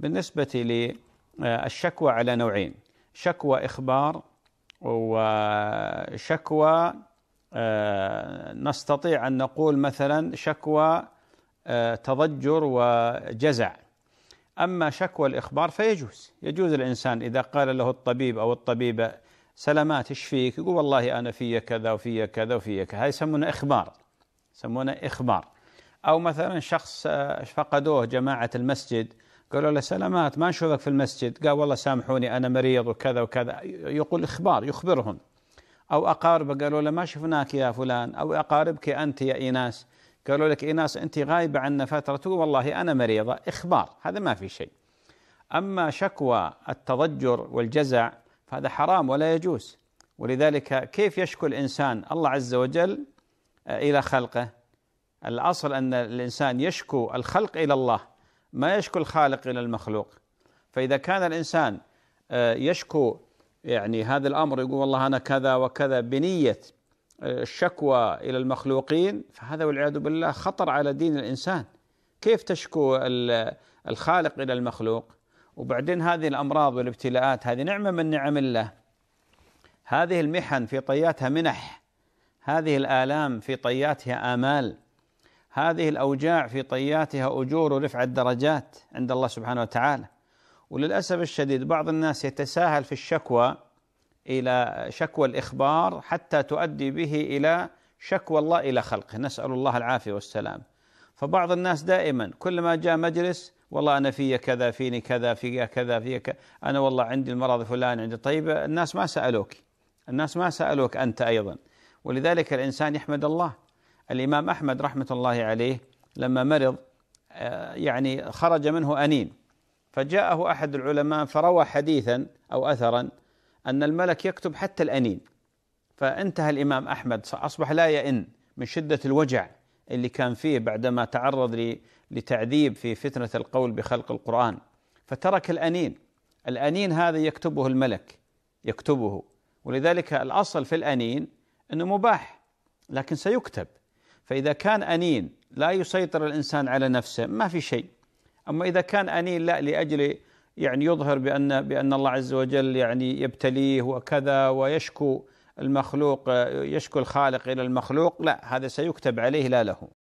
بالنسبة للشكوى على نوعين شكوى إخبار وشكوى آه، نستطيع أن نقول مثلا شكوى آه، تضجر وجزع أما شكوى الإخبار فيجوز يجوز الإنسان إذا قال له الطبيب أو الطبيبة سلامات ايش فيك يقول والله أنا في كذا وفي كذا وفي كذا هاي يسمونه إخبار يسمونه إخبار أو مثلا شخص آه، فقدوه جماعة المسجد قالوا له سلامات ما نشوفك في المسجد قال والله سامحوني أنا مريض وكذا وكذا يقول إخبار يخبرهم أو أقاربه قالوا له ما شفناك يا فلان أو أقاربك أنت يا إيناس قالوا لك إيناس أنت غايبة عنا فترة والله أنا مريضة إخبار هذا ما في شيء أما شكوى التضجر والجزع فهذا حرام ولا يجوز ولذلك كيف يشكو الإنسان الله عز وجل إلى خلقه الأصل أن الإنسان يشكو الخلق إلى الله ما يشكو الخالق إلى المخلوق فإذا كان الإنسان آه، يشكو يعني هذا الأمر يقول والله أنا كذا وكذا بنية آه، الشكوى إلى المخلوقين فهذا والعياذ بالله خطر على دين الإنسان كيف تشكو الخالق إلى المخلوق وبعدين هذه الأمراض والابتلاءات هذه نعمة من نعم الله هذه المحن في طياتها منح هذه الآلام في طياتها آمال هذه الأوجاع في طياتها أجور ورفع الدرجات عند الله سبحانه وتعالى وللأسف الشديد بعض الناس يتساهل في الشكوى إلى شكوى الإخبار حتى تؤدي به إلى شكوى الله إلى خلقه نسأل الله العافية والسلام فبعض الناس دائما كلما جاء مجلس والله أنا في كذا فيني كذا في كذا في كذا أنا والله عندي المرض فلان عندي طيب الناس ما سألوك الناس ما سألوك أنت أيضا ولذلك الإنسان يحمد الله الإمام أحمد رحمة الله عليه لما مرض آه، يعني خرج منه أنين فجاءه أحد العلماء فروى حديثا أو أثرا أن الملك يكتب حتى الأنين فانتهى الإمام أحمد أصبح لا يئن من شدة الوجع اللي كان فيه بعدما تعرض لتعذيب في فتنة القول بخلق القرآن فترك الأنين الأنين هذا يكتبه الملك يكتبه ولذلك الأصل في الأنين أنه مباح لكن سيكتب فإذا كان أنين لا يسيطر الإنسان على نفسه ما في شيء أما إذا كان أنين لا لأجل يعني يظهر بأن بأن الله عز وجل يعني يبتليه وكذا ويشكو المخلوق يشكو الخالق إلى المخلوق لا هذا سيكتب عليه لا له